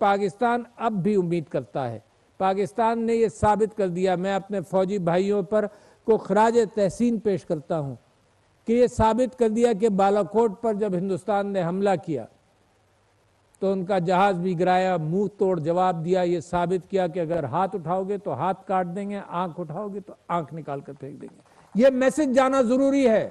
पाकिस्तान अब भी उम्मीद करता है पाकिस्तान ने यह साबित कर दिया मैं अपने फौजी भाइयों पर को खराज तहसीन पेश करता हूं कि यह साबित कर दिया कि बालाकोट पर जब हिंदुस्तान ने हमला किया तो उनका जहाज भी गिराया मुंह तोड़ जवाब दिया ये साबित किया कि अगर हाथ उठाओगे तो हाथ काट देंगे आंख उठाओगे तो आंख निकाल कर फेंक देंगे ये मैसेज जाना जरूरी है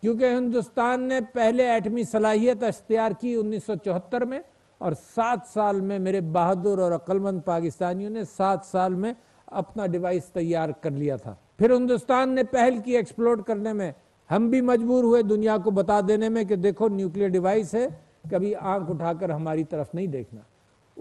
क्योंकि हिंदुस्तान ने पहले एटमी सलाहियत अख्तियार की 1974 में और सात साल में मेरे बहादुर और अक्लमंद पाकिस्तानियों ने सात साल में अपना डिवाइस तैयार कर लिया था फिर हिंदुस्तान ने पहल की एक्सप्लोर करने में हम भी मजबूर हुए दुनिया को बता देने में कि देखो न्यूक्लियर डिवाइस है कभी आंख उठाकर हमारी तरफ नहीं देखना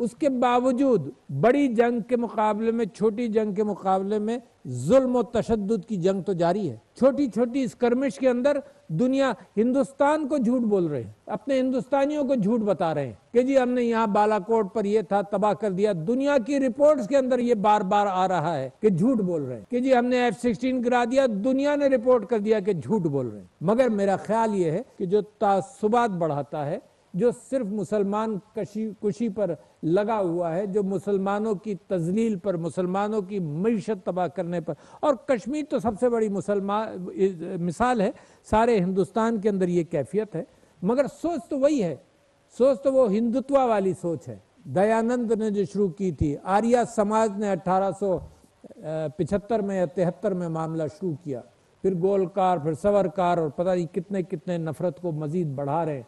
उसके बावजूद बड़ी जंग के मुकाबले में छोटी जंग के मुकाबले में जुल्म और तशद की जंग तो जारी है छोटी छोटी स्कर्मिश के अंदर दुनिया हिंदुस्तान को झूठ बोल रहे हैं अपने हिंदुस्तानियों को झूठ बता रहे हैं कि जी हमने यहाँ बालाकोट पर यह था तबाह कर दिया दुनिया की रिपोर्ट्स के अंदर ये बार बार आ रहा है कि झूठ बोल रहे हैं कि जी हमने एफ सिक्सटीन गिरा दिया दुनिया ने रिपोर्ट कर दिया कि झूठ बोल रहे हैं मगर मेरा ख्याल ये है कि जो तासुबात बढ़ाता है जो सिर्फ मुसलमान कशी कुशी पर लगा हुआ है जो मुसलमानों की तजलील पर मुसलमानों की मीशत तबाह करने पर और कश्मीर तो सबसे बड़ी मुसलमान मिसाल है सारे हिंदुस्तान के अंदर ये कैफियत है मगर सोच तो वही है सोच तो वो हिंदुत्वा वाली सोच है दयानंद ने जो शुरू की थी आर्या समाज ने अठारह में या तिहत्तर में मामला शुरू किया फिर गोलकार फिर सवरकार और पता नहीं कितने कितने नफरत को मजीद बढ़ा रहे